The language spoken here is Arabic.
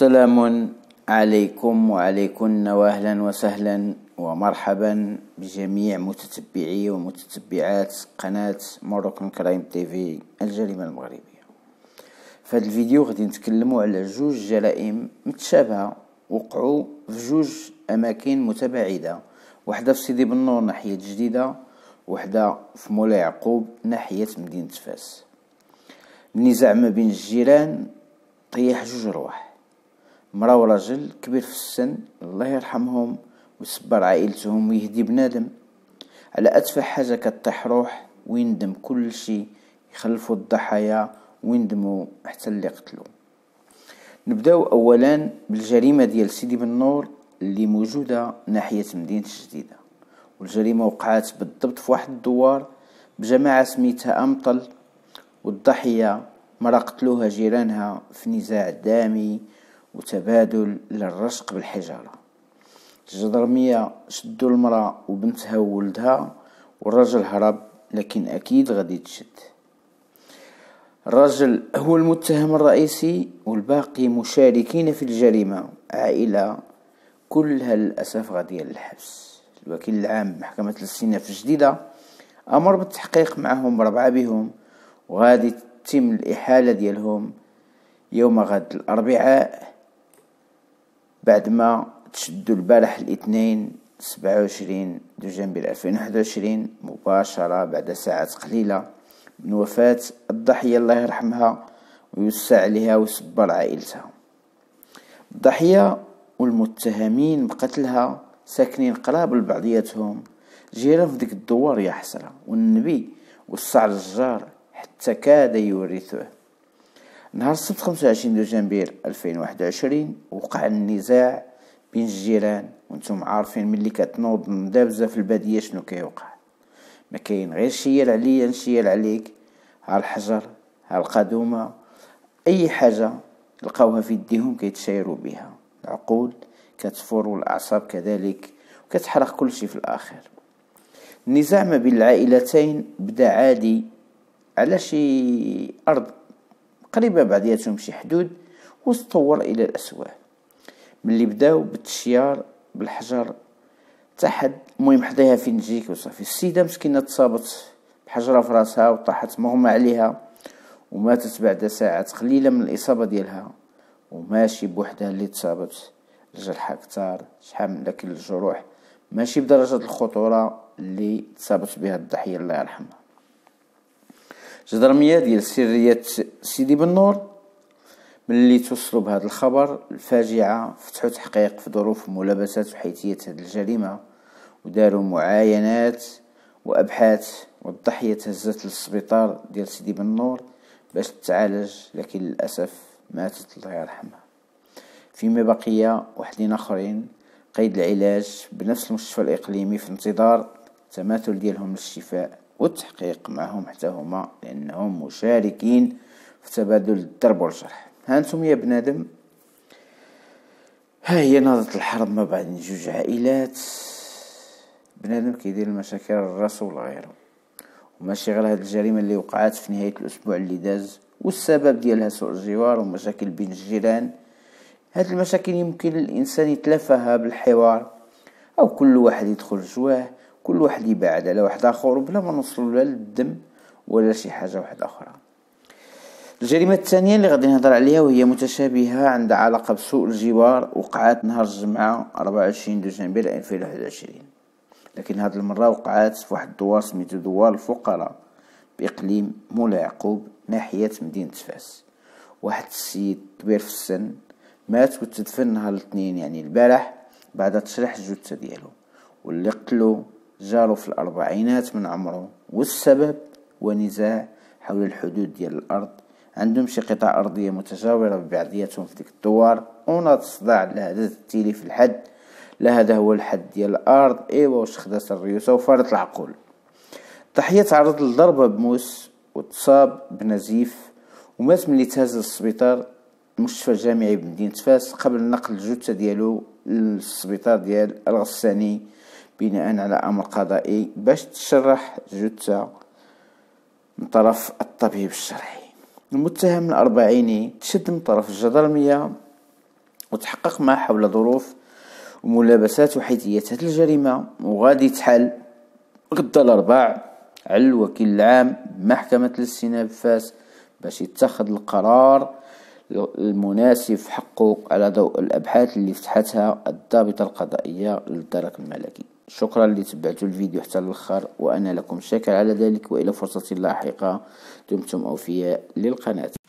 سلام عليكم وعليكن واهلا وسهلا ومرحبا بجميع متتبعي ومتتبعات قناة مروكان كرايم تيفي الجريمة المغربية في هذا الفيديو غادي نتكلموا على جوج جرائم متشابهة وقعوا في جوج أماكن متباعدة واحدة في سيدي بنور ناحية جديدة واحدة في مولاي يعقوب ناحية مدينة فاس النزاع ما بين الجيران طيح جوج رواح مرا ورجل كبير في السن الله يرحمهم ويصبر عائلتهم ويهدي بنادم على أتفه حاجة كطيح روح ويندم كل شي يخلفوا الضحايا ويندموا حتى اللي قتلوا نبداو أولا بالجريمة ديال سيدي بن نور اللي موجودة ناحية مدينة الجديدة والجريمة وقعت بالضبط في واحد الدوار بجماعة سميتها أمطل والضحية مرا قتلوها جيرانها في نزاع دامي وتبادل للرشق بالحجارة الجدرمية شدوا المرأة وبنتها وولدها والرجل هرب لكن أكيد غادي تشد الرجل هو المتهم الرئيسي والباقي مشاركين في الجريمة عائلة كلها للأسف غادية للحبس الوكيل العام محكمة في الجديدة أمر بالتحقيق معهم ربعة بهم وغادي تتم الإحالة ديالهم يوم غد الأربعاء بعد ما تشدوا البارح الاثنين 27 دجنبر 2021 مباشرة بعد ساعات قليلة من وفاة الضحية الله يرحمها ويوسع عليها ويصبر عائلتها الضحية والمتهمين بقتلها ساكنين قراب لبعضياتهم جيران في ديك الدوار يا حسرة والنبي والصعر الجار حتى كاد يورثوه نهار السبت 25 دجنبير 2021 وقع النزاع بين الجيران وانتم عارفين ملي كتنوض الدابزه في الباديه شنو كيوقع ما كاين غير شيال عليا نشيل عليك ها الحجر ها القدومه اي حاجه لقاوها في يديهم كيتشايروا بها العقول كتفور والاعصاب كذلك وكتحرق كل شيء في الاخر النزاع ما بين العائلتين بدا عادي على شي ارض قريبة بعضياتهم شي حدود وتطور إلى الأسوأ ملي بداو بالتشيار بالحجر تحد المهم حداها فين نجيك وصافي السيدة مسكينة تصابت بحجرة في راسها وطاحت مهمة عليها وماتت بعد ساعات قليلة من الإصابة ديالها وماشي بوحدها اللي تصابت جرحها كتار شحال من داك الجروح ماشي بدرجة الخطورة اللي تصابت بها الضحية الله يرحمها جدرمية ديال سرية سيدي بن نور ملي توصلوا بهذا الخبر الفاجعة فتحوا تحقيق في ظروف ملابسات وحيثيات هذه الجريمة وداروا معاينات وأبحاث والضحية تهزت للسبيطار ديال سيدي بن نور باش تتعالج لكن للأسف ماتت الله يرحمها فيما بقي وحدين آخرين قيد العلاج بنفس المستشفى الإقليمي في انتظار تماثل ديالهم للشفاء والتحقيق معهم حتى هما لأنهم مشاركين في تبادل الضرب والجرح هانتم يا بنادم ها هي نهضة الحرب ما بعد جوج عائلات بنادم كيدير المشاكل الراس والغيره وماشي غير هاد الجريمة اللي وقعات في نهاية الأسبوع اللي داز والسبب ديالها سوء الجوار ومشاكل بين الجيران هاد المشاكل يمكن الإنسان يتلافاها بالحوار أو كل واحد يدخل جواه كل واحد يبعد على واحد اخر بلا ما نوصلوا لا للدم ولا شي حاجه واحده اخرى الجريمه الثانيه اللي غادي نهضر عليها وهي متشابهه عندها علاقه بسوء الجوار وقعات نهار الجمعه 24 دجنبر 2021 لكن هذه المره وقعات في واحد الدوار سميتو دوار الفقراء باقليم مولا يعقوب ناحيه مدينه فاس واحد السيد كبير في السن مات وتدفن نهار الاثنين يعني البارح بعد تشريح الجثه ديالو واللي قتلو جاره في الأربعينات من عمره والسبب ونزاع حول الحدود ديال الأرض عندهم شي قطع أرضية متجاورة ببعضياتهم في ديك الدوار ونا تصدع لهذا التيلي في الحد لا هذا هو الحد ديال الأرض إيوا واش خدات الريوسة وفارت العقول الضحية تعرض للضربة بموس وتصاب بنزيف ومات ملي تهز للسبيطار المستشفى الجامعي بمدينة فاس قبل نقل الجثة ديالو للسبيطار ديال الغساني بناء على أمر قضائي باش تشرح جثة من طرف الطبيب الشرعي المتهم الأربعيني تشد من طرف الجدرمية وتحقق ما حول ظروف وملابسات وحيثيات هذه الجريمة وغادي تحل غدا الاربع على الوكيل العام بمحكمة الاستئناف فاس باش يتخذ القرار المناسب في حقه على ضوء الأبحاث اللي فتحتها الضابطة القضائية للدرك الملكي شكرا تبعتوا الفيديو حتى الاخر وانا لكم شاكر على ذلك والى فرصة لاحقة دمتم اوفياء للقناة